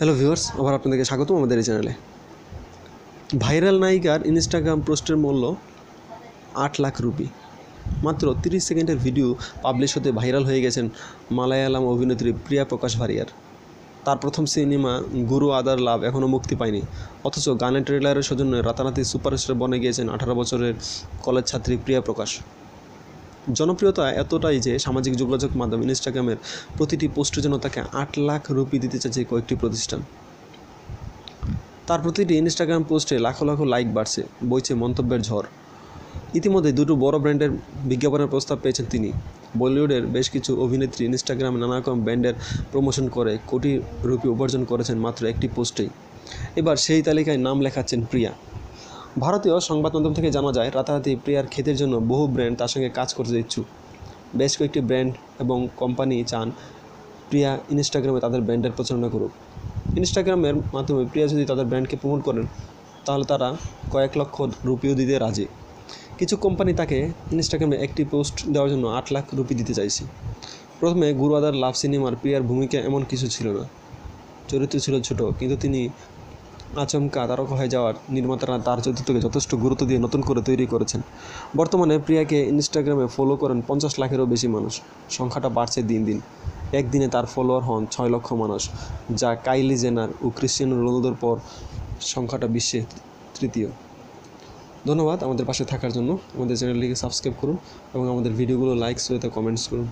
hello viewers আবার আপনাদেরকে স্বাগত আমাদের এই চ্যানেলে ভাইরাল নায়িকার ইনস্টাগ্রাম পোস্টের মূল্য আট লাখ রুপি মাত্র তিরিশ সেকেন্ডের ভিডিও পাবলিশ হতে ভাইরাল হয়ে গেছেন মালায়ালাম অভিনেত্রী প্রিয়া প্রকাশ ভারিয়ার তার প্রথম সিনেমা গুরু আদার লাভ এখনও মুক্তি পায়নি অথচ গানের ট্রেলারের সৌজন্য রাতারাতি সুপারস্টার বনে গিয়েছেন আঠারো বছরের কলেজ ছাত্রী প্রিয়া প্রকাশ জনপ্রিয়তা এতটাই যে সামাজিক যোগাযোগ মাধ্যম ইনস্টাগ্রামের প্রতিটি পোস্টের জন্য তাকে আট লাখ রুপি দিতে চাইছে কয়েকটি প্রতিষ্ঠান তার প্রতিটি ইনস্টাগ্রাম পোস্টে লাখো লাখো লাইক বাড়ছে বইছে মন্তব্যের ঝড় ইতিমধ্যে দুটো বড় ব্র্যান্ডের বিজ্ঞাপনের প্রস্তাব পেয়েছেন তিনি বলিউডের বেশ কিছু অভিনেত্রী ইনস্টাগ্রামে নানা রকম ব্র্যান্ডের প্রমোশন করে কোটি রুপি উপার্জন করেছেন মাত্র একটি পোস্টেই এবার সেই তালিকায় নাম লেখাচ্ছেন প্রিয়া ভারতীয় সংবাদ মাধ্যম থেকে জানা যায় রাতারাতি প্রিয়ার ক্ষেতের জন্য বহু ব্র্যান্ড তার সঙ্গে কাজ করতে ইচ্ছুক বেশ কয়েকটি ব্র্যান্ড এবং কোম্পানি চান প্রিয়া ইনস্টাগ্রামে তাদের ব্র্যান্ডের প্রচারণা করুক ইনস্টাগ্রামের মাধ্যমে প্রিয়া যদি তাদের ব্র্যান্ডকে প্রমোট করেন তাহলে তারা কয়েক লক্ষ রুপিও দিতে রাজি কিছু কোম্পানি তাকে ইনস্টাগ্রামে একটি পোস্ট দেওয়ার জন্য আট লাখ রুপি দিতে চাইছে প্রথমে গুরুয়াদার লাভ সিনেমার প্রিয়ার ভূমিকা এমন কিছু ছিল না চরিত্র ছিল ছোট কিন্তু তিনি আচমকা তারকা হয়ে যাওয়ার নির্মাতারা তার চরিত্রকে যথেষ্ট গুরুত্ব দিয়ে নতুন করে তৈরি করেছেন বর্তমানে প্রিয়াকে ইনস্টাগ্রামে ফলো করেন পঞ্চাশ লাখেরও বেশি মানুষ সংখ্যাটা বাড়ছে দিন দিন একদিনে তার ফলোয়ার হন ছয় লক্ষ মানুষ যা কাইলি জেনার ও ক্রিশ্চিয়ানো রোনালদোর পর সংখ্যাটা বিশ্বে তৃতীয় ধন্যবাদ আমাদের পাশে থাকার জন্য আমাদের চ্যানেলটিকে সাবস্ক্রাইব করুন এবং আমাদের ভিডিওগুলো লাইক সহিত কমেন্টস করুন